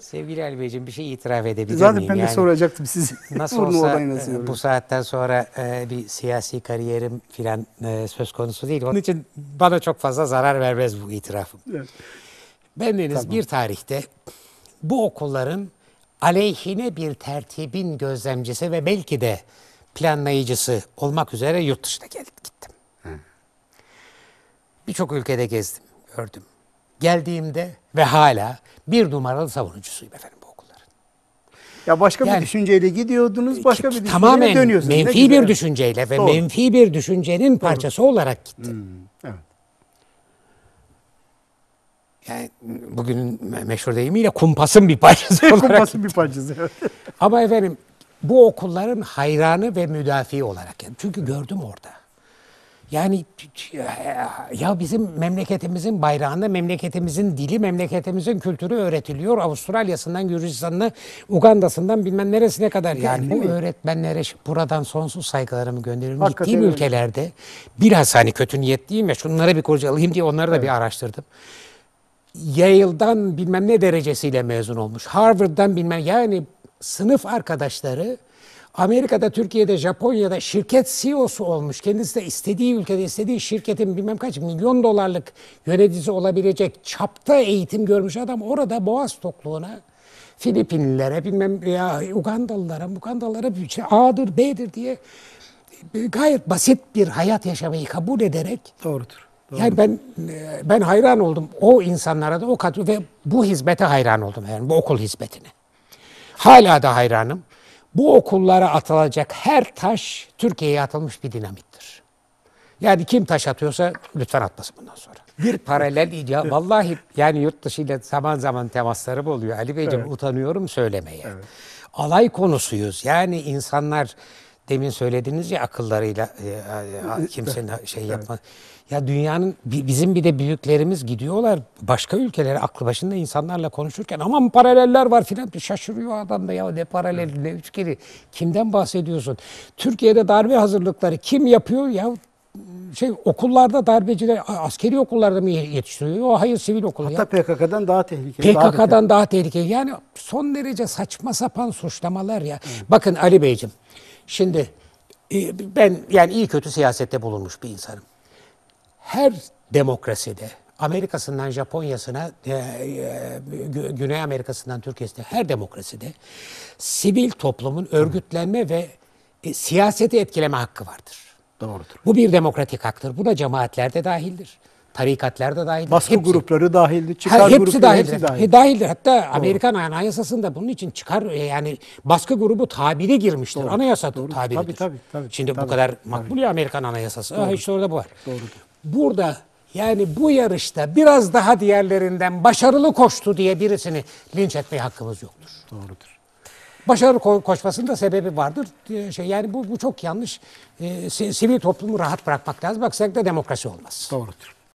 Sevgili Ali Beyciğim bir şey itiraf edebilir miyim? Zaten ben de soracaktım sizi. Nasıl olsa nasıl bu saatten sonra e, bir siyasi kariyerim filan e, söz konusu değil. Onun için bana çok fazla zarar vermez bu itirafım. Evet. Bendeniz tamam. bir tarihte bu okulların aleyhine bir tertibin gözlemcisi ve belki de planlayıcısı olmak üzere yurt dışına gelip gittim. Birçok ülkede gezdim, gördüm geldiğimde ve hala bir numaralı savunucusuyum efendim bu okulların. Ya başka yani, bir düşünceyle gidiyordunuz, e, başka bir düşünceyle dönüyorsunuz. Tamamen menfi bir düşünceyle ve Doğru. menfi bir düşüncenin parçası Doğru. olarak gittim. Hmm, evet. Yani bugünün meşhur deyimiyle kumpasın bir parçası olarak. kumpasın bir parçası. Evet. Ama efendim bu okulların hayranı ve müdafi olarak. Yani çünkü gördüm orada. Yani ya bizim memleketimizin bayrağında memleketimizin dili, memleketimizin kültürü öğretiliyor. Avustralya'sından Gürcistan'ına, Uganda'sından bilmem neresine kadar yani. Bu öğretmenlere buradan sonsuz saygılarımı gönderiyorum. Gittiğim ülkelerde biraz hani kötü niyetliyim ya şunları bir kurcalayayım diye onları da evet. bir araştırdım. Yale'dan bilmem ne derecesiyle mezun olmuş. Harvard'dan bilmem yani sınıf arkadaşları Amerika'da, Türkiye'de, Japonya'da şirket CEO'su olmuş. Kendisi de istediği ülkede, istediği şirketin bilmem kaç milyon dolarlık yöneticisi olabilecek çapta eğitim görmüş adam orada boğaz tokluğuna Filipinlilere, bilmem ya Ugandalılara, Ugandalılara işte A'dır, B'dir diye gayet basit bir hayat yaşamayı kabul ederek doğrudur. doğrudur. Yani ben ben hayran oldum o insanlara da o kadro ve bu hizmete hayran oldum yani bu okul hizmetine. Hala da hayranım bu okullara atılacak her taş Türkiye'ye atılmış bir dinamittir. Yani kim taş atıyorsa lütfen atmasın bundan sonra. Bir paralel ya vallahi yani yurt dışı ile zaman zaman temaslarım oluyor. Ali Beyciğim evet. utanıyorum söylemeye. Evet. Alay konusuyuz. Yani insanlar Demin söylediniz ya akıllarıyla e, e, kimsenin şey yapma. Evet. Ya dünyanın bizim bir de büyüklerimiz gidiyorlar başka ülkelere aklı başında insanlarla konuşurken aman paraleller var filan şaşırıyor adam da ya ne paralel ne üçgeni kimden bahsediyorsun? Türkiye'de darbe hazırlıkları kim yapıyor ya şey okullarda darbeciler askeri okullarda mı yetiştiriyor? Hayır sivil okullar. Hatta ya. PKK'dan daha tehlikeli. PKK'dan daha tehlikeli. daha tehlikeli. Yani son derece saçma sapan suçlamalar ya. Hı. Bakın Ali Beyciğim Şimdi e, ben yani iyi kötü siyasette bulunmuş bir insanım. Her demokraside Amerika'sından Japonya'sına, e, e, Güney Amerika'sından Türkiye'sine her demokraside sivil toplumun örgütlenme ve siyaseti etkileme hakkı vardır. Doğrudur. Bu bir demokratik haktır. Buna cemaatler de dahildir. Tarikatlar da dahil. Baskı hepsi. grupları dahildi, çıkar ha, hepsi grupları dahildir. hepsi dahil. E, dahildir. Hatta Doğru. Amerikan Anayasası'nda bunun için çıkar e, yani baskı grubu tabiri girmiştir. Doğru. Anayasa Doğru. tabiridir. Tabii, tabii, tabii, Şimdi tabii, bu kadar tabii. makbul ya Amerikan Anayasası. Doğru. Ha, işte orada bu var. Doğrudur. Burada yani bu yarışta biraz daha diğerlerinden başarılı koştu diye birisini linç etmeye hakkımız yoktur. Doğrudur. Başarılı ko- koşmasının da sebebi vardır. E, şey yani bu bu çok yanlış. E, sivil toplumu rahat bırakmak lazım. Baksak da demokrasi olmaz. Doğrudur.